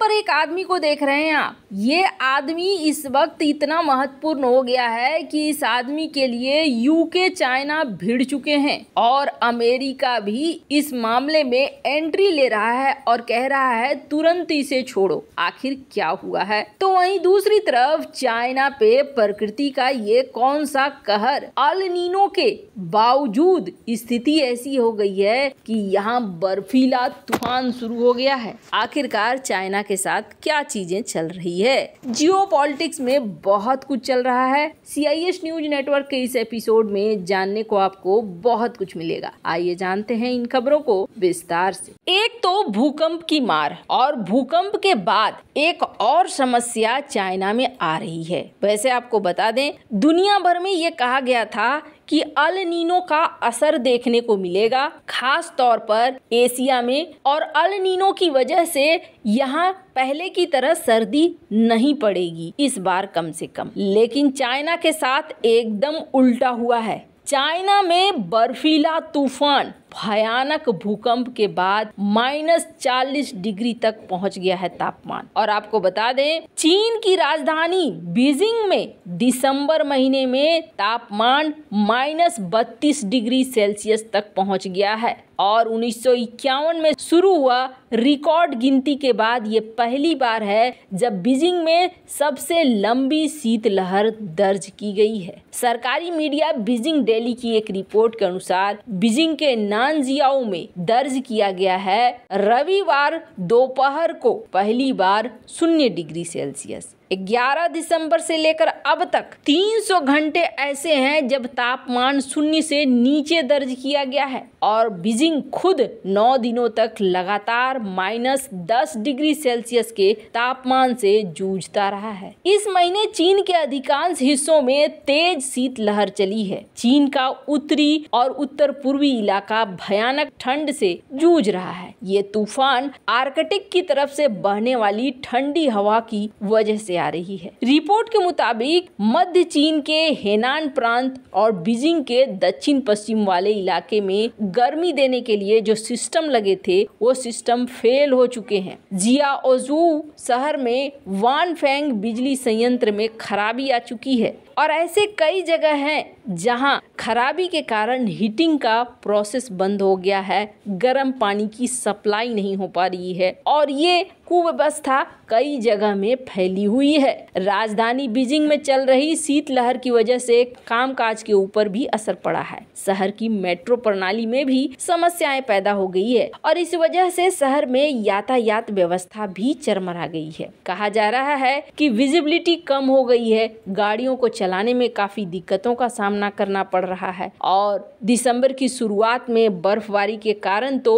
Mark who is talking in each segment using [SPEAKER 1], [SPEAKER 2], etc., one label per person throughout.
[SPEAKER 1] पर एक आदमी को देख रहे हैं आप ये आदमी इस वक्त इतना महत्वपूर्ण हो गया है कि इस आदमी के लिए यूके चाइना भिड़ चुके हैं और अमेरिका भी इस मामले में एंट्री ले रहा है और कह रहा है तुरंत इसे छोड़ो आखिर क्या हुआ है तो वहीं दूसरी तरफ चाइना पे प्रकृति का ये कौन सा कहर अलनीनो के बावजूद स्थिति ऐसी हो गई है कि यहाँ बर्फीला तूफान शुरू हो गया है आखिरकार चाइना के साथ क्या चीजें चल रही है जियो में बहुत कुछ चल रहा है सी न्यूज नेटवर्क के इस एपिसोड में जानने को आपको बहुत कुछ मिलेगा आइए जानते हैं इन खबरों को विस्तार से एक तो भूकंप की मार और भूकंप के बाद एक और समस्या चाइना में आ रही है वैसे आपको बता दें दुनिया भर में ये कहा गया था कि अल नीनो का असर देखने को मिलेगा खास तौर पर एशिया में और अल नीनो की वजह से यहाँ पहले की तरह सर्दी नहीं पड़ेगी इस बार कम से कम लेकिन चाइना के साथ एकदम उल्टा हुआ है चाइना में बर्फीला तूफान भयानक भूकंप के बाद माइनस चालीस डिग्री तक पहुंच गया है तापमान और आपको बता दें चीन की राजधानी बीजिंग में दिसंबर महीने में तापमान माइनस बत्तीस डिग्री सेल्सियस तक पहुंच गया है और उन्नीस में शुरू हुआ रिकॉर्ड गिनती के बाद ये पहली बार है जब बीजिंग में सबसे लंबी शीतलहर दर्ज की गई है सरकारी मीडिया बीजिंग डेली की एक रिपोर्ट के अनुसार बीजिंग के न जियाओ में दर्ज किया गया है रविवार दोपहर को पहली बार शून्य डिग्री सेल्सियस 11 दिसंबर से लेकर अब तक 300 घंटे ऐसे हैं जब तापमान शून्य से नीचे दर्ज किया गया है और बीजिंग खुद 9 दिनों तक लगातार माइनस दस डिग्री सेल्सियस के तापमान से जूझता रहा है इस महीने चीन के अधिकांश हिस्सों में तेज शीत लहर चली है चीन का उत्तरी और उत्तर पूर्वी इलाका भयानक ठंड से जूझ रहा है ये तूफान आर्कटिक की तरफ से बहने वाली ठंडी हवा की वजह से आ रही है रिपोर्ट के मुताबिक मध्य चीन के हेनान प्रांत और बीजिंग के दक्षिण पश्चिम वाले इलाके में गर्मी देने के लिए जो सिस्टम लगे थे वो सिस्टम फेल हो चुके हैं जिया ओजू शहर में वान फैंग बिजली संयंत्र में खराबी आ चुकी है और ऐसे कई जगह हैं जहाँ खराबी के कारण हीटिंग का प्रोसेस बंद हो गया है गर्म पानी की सप्लाई नहीं हो पा रही है और ये कुव्यवस्था कई जगह में फैली हुई है राजधानी बीजिंग में चल रही शीतलहर की वजह से कामकाज के ऊपर भी असर पड़ा है शहर की मेट्रो प्रणाली में भी समस्याएं पैदा हो गई है और इस वजह से शहर में यातायात व्यवस्था भी चरमरा गई है कहा जा रहा है कि विजिबिलिटी कम हो गई है गाड़ियों को चला चलाने में काफ़ी दिक्कतों का सामना करना पड़ रहा है और दिसंबर की शुरुआत में बर्फबारी के कारण तो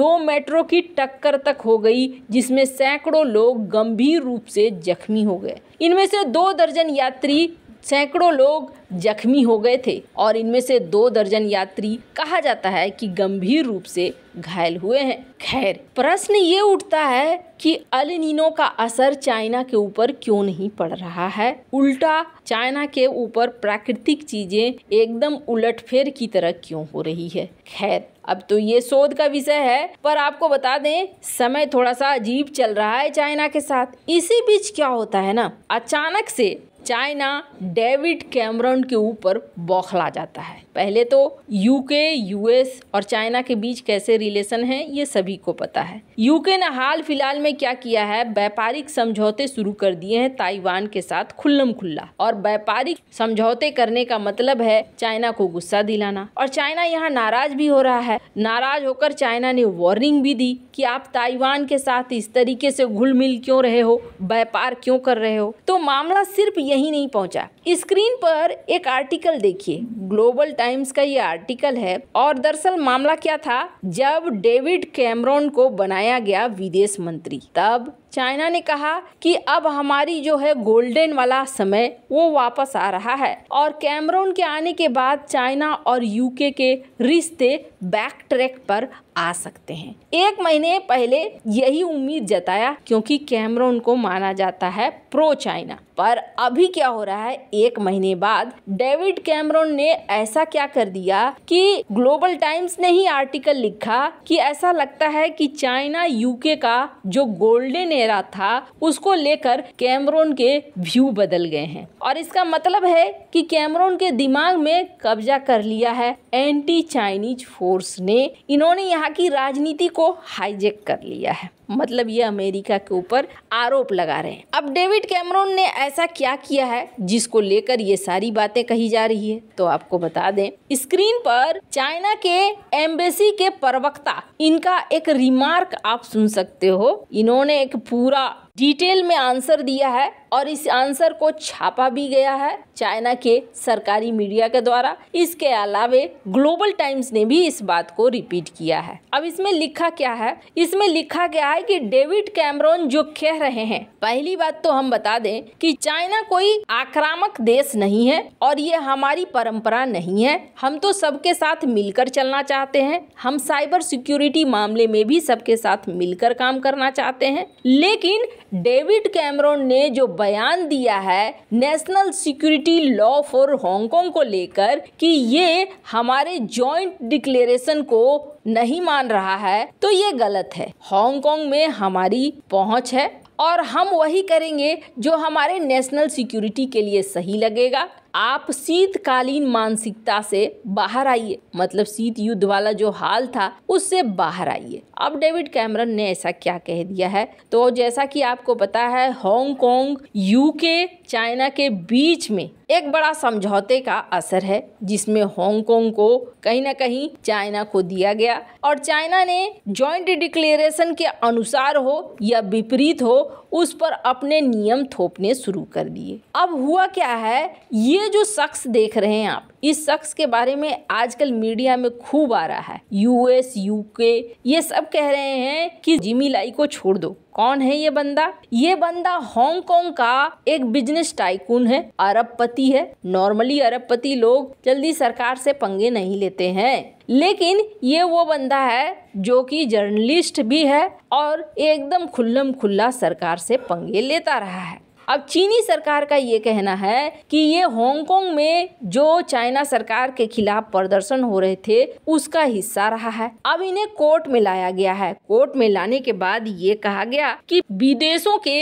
[SPEAKER 1] दो मेट्रो की टक्कर तक हो गई जिसमें सैकड़ों लोग गंभीर रूप से जख्मी हो गए इनमें से दो दर्जन यात्री सैकड़ों लोग जख्मी हो गए थे और इनमें से दो दर्जन यात्री कहा जाता है कि गंभीर रूप से घायल हुए हैं खैर प्रश्न ये उठता है कि अल नीनो का असर चाइना के ऊपर क्यों नहीं पड़ रहा है उल्टा चाइना के ऊपर प्राकृतिक चीजें एकदम उलटफेर की तरह क्यों हो रही है खैर अब तो ये शोध का विषय है पर आपको बता दें समय थोड़ा सा अजीब चल रहा है चाइना के साथ इसी बीच क्या होता है ना अचानक से चाइना डेविड कैमरन के ऊपर बौखला जाता है पहले तो यूके यूएस और चाइना के बीच कैसे रिलेशन है ये सभी को पता है यूके ने हाल फिलहाल में क्या किया है व्यापारिक समझौते शुरू कर दिए हैं ताइवान के साथ खुल्लम खुल्ला और व्यापारिक समझौते करने का मतलब है चाइना को गुस्सा दिलाना और चाइना यहाँ नाराज भी हो रहा है नाराज होकर चाइना ने वार्निंग भी दी कि आप ताइवान के साथ इस तरीके से घुल मिल क्यों रहे हो व्यापार क्यों कर रहे हो तो मामला सिर्फ यही नहीं पहुंचा स्क्रीन पर एक आर्टिकल देखिए ग्लोबल टाइम्स का ये आर्टिकल है और दरअसल मामला क्या था जब डेविड कैमरॉन को बनाया गया विदेश मंत्री तब चाइना ने कहा कि अब हमारी जो है गोल्डन वाला समय वो वापस आ रहा है और कैमरून के आने के बाद चाइना और यूके के रिश्ते बैक ट्रैक पर आ सकते हैं एक महीने पहले यही उम्मीद जताया क्योंकि कैमरून को माना जाता है प्रो चाइना पर अभी क्या हो रहा है एक महीने बाद डेविड कैमरून ने ऐसा क्या कर दिया कि ग्लोबल टाइम्स ने ही आर्टिकल लिखा कि ऐसा लगता है कि चाइना यूके का जो गोल्डन चेहरा था उसको लेकर कैमरोन के व्यू बदल गए हैं और इसका मतलब है कि कैमरोन के दिमाग में कब्जा कर लिया है एंटी चाइनीज फोर्स ने इन्होंने यहाँ की राजनीति को हाईजेक कर लिया है मतलब ये अमेरिका के ऊपर आरोप लगा रहे हैं अब डेविड कैमरोन ने ऐसा क्या किया है जिसको लेकर ये सारी बातें कही जा रही है तो आपको बता दें स्क्रीन पर चाइना के एम्बेसी के प्रवक्ता इनका एक रिमार्क आप सुन सकते हो इन्होंने एक पूरा डिटेल में आंसर दिया है और इस आंसर को छापा भी गया है चाइना के सरकारी मीडिया के द्वारा इसके अलावे ग्लोबल टाइम्स ने भी इस बात को रिपीट किया है अब इसमें लिखा क्या है इसमें लिखा गया है कि डेविड कैमरॉन जो कह रहे हैं पहली बात तो हम बता दें कि चाइना कोई आक्रामक देश नहीं है और ये हमारी परंपरा नहीं है हम तो सबके साथ मिलकर चलना चाहते हैं हम साइबर सिक्योरिटी मामले में भी सबके साथ मिलकर काम करना चाहते हैं लेकिन डेविड कैमरॉन ने जो बयान दिया है national security law for Hong Kong को लेकर कि ये हमारे जॉइंट डिक्लेरेशन को नहीं मान रहा है तो ये गलत है हांगकांग में हमारी पहुंच है और हम वही करेंगे जो हमारे नेशनल सिक्योरिटी के लिए सही लगेगा आप शीतकालीन मानसिकता से बाहर आइए मतलब शीत युद्ध वाला जो हाल था उससे बाहर आइए अब डेविड कैमरन ने ऐसा क्या कह दिया है तो जैसा कि आपको पता है हांगकांग यूके चाइना के बीच में एक बड़ा समझौते का असर है जिसमें हांगकांग को कहीं ना कहीं चाइना को दिया गया और चाइना ने जॉइंट डिक्लेरेशन के अनुसार हो या विपरीत हो उस पर अपने नियम थोपने शुरू कर दिए अब हुआ क्या है ये ये जो शख्स देख रहे हैं आप इस शख्स के बारे में आजकल मीडिया में खूब आ रहा है यूएस यूके ये सब कह रहे हैं कि जिमी लाई को छोड़ दो कौन है ये बंदा ये बंदा हांगकांग का एक बिजनेस टाइकून है अरबपति है नॉर्मली अरबपति लोग जल्दी सरकार से पंगे नहीं लेते हैं लेकिन ये वो बंदा है जो कि जर्नलिस्ट भी है और एकदम खुल्लम खुल्ला सरकार से पंगे लेता रहा है अब चीनी सरकार का ये कहना है कि ये हांगकांग में जो चाइना सरकार के खिलाफ प्रदर्शन हो रहे थे उसका हिस्सा रहा है अब इन्हें कोर्ट में लाया गया है कोर्ट में लाने के बाद ये कहा गया कि विदेशों के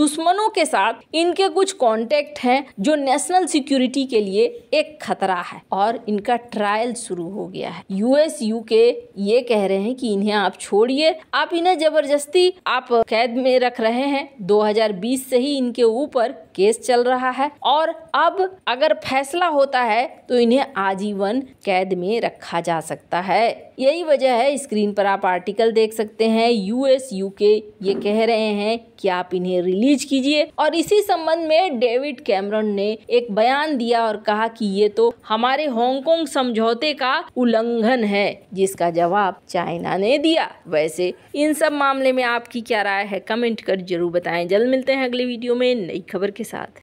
[SPEAKER 1] दुश्मनों के साथ इनके कुछ कांटेक्ट हैं जो नेशनल सिक्योरिटी के लिए एक खतरा है और इनका ट्रायल शुरू हो गया है यूएस के ये कह रहे हैं कि इन्हें आप छोड़िए आप इन्हें जबरदस्ती आप कैद में रख रहे हैं 2020 से ही इनके ऊपर केस चल रहा है और अब अगर फैसला होता है तो इन्हें आजीवन कैद में रखा जा सकता है यही वजह है स्क्रीन पर आप आर्टिकल देख सकते हैं यूएस यूके ये कह रहे हैं कि आप इन्हें रिलीज कीजिए और इसी संबंध में डेविड कैमरन ने एक बयान दिया और कहा कि ये तो हमारे हांगकांग समझौते का उल्लंघन है जिसका जवाब चाइना ने दिया वैसे इन सब मामले में आपकी क्या राय है कमेंट कर जरूर बताएं जल्द मिलते हैं अगले वीडियो में नई खबर के साथ